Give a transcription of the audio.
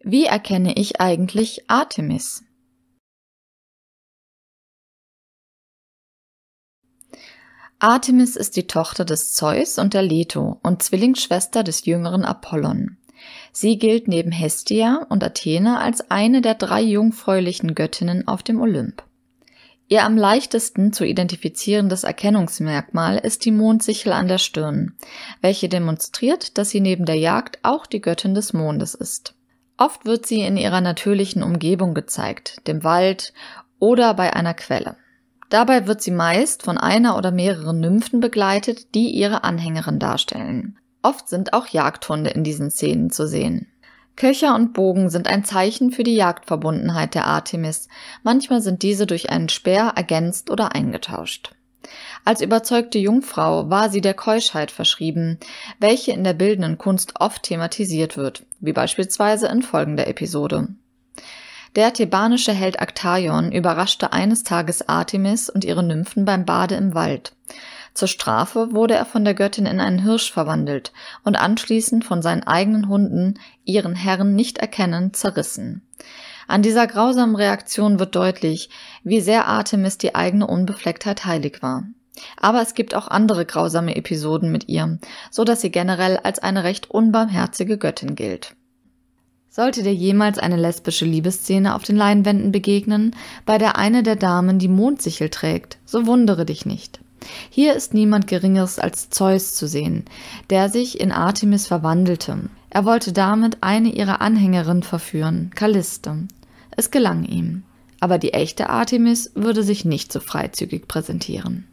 Wie erkenne ich eigentlich Artemis? Artemis ist die Tochter des Zeus und der Leto und Zwillingsschwester des jüngeren Apollon. Sie gilt neben Hestia und Athene als eine der drei jungfräulichen Göttinnen auf dem Olymp. Ihr am leichtesten zu identifizierendes Erkennungsmerkmal ist die Mondsichel an der Stirn, welche demonstriert, dass sie neben der Jagd auch die Göttin des Mondes ist. Oft wird sie in ihrer natürlichen Umgebung gezeigt, dem Wald oder bei einer Quelle. Dabei wird sie meist von einer oder mehreren Nymphen begleitet, die ihre Anhängerin darstellen. Oft sind auch Jagdhunde in diesen Szenen zu sehen. Köcher und Bogen sind ein Zeichen für die Jagdverbundenheit der Artemis. Manchmal sind diese durch einen Speer ergänzt oder eingetauscht. Als überzeugte Jungfrau war sie der Keuschheit verschrieben, welche in der bildenden Kunst oft thematisiert wird, wie beispielsweise in folgender Episode. Der thebanische Held Aktaion überraschte eines Tages Artemis und ihre Nymphen beim Bade im Wald. Zur Strafe wurde er von der Göttin in einen Hirsch verwandelt und anschließend von seinen eigenen Hunden, ihren Herren nicht erkennend, zerrissen. An dieser grausamen Reaktion wird deutlich, wie sehr Artemis die eigene Unbeflecktheit heilig war. Aber es gibt auch andere grausame Episoden mit ihr, so dass sie generell als eine recht unbarmherzige Göttin gilt. Sollte dir jemals eine lesbische Liebesszene auf den Leinwänden begegnen, bei der eine der Damen die Mondsichel trägt, so wundere dich nicht. Hier ist niemand Geringeres als Zeus zu sehen, der sich in Artemis verwandelte. Er wollte damit eine ihrer Anhängerinnen verführen, Calliste. Es gelang ihm. Aber die echte Artemis würde sich nicht so freizügig präsentieren.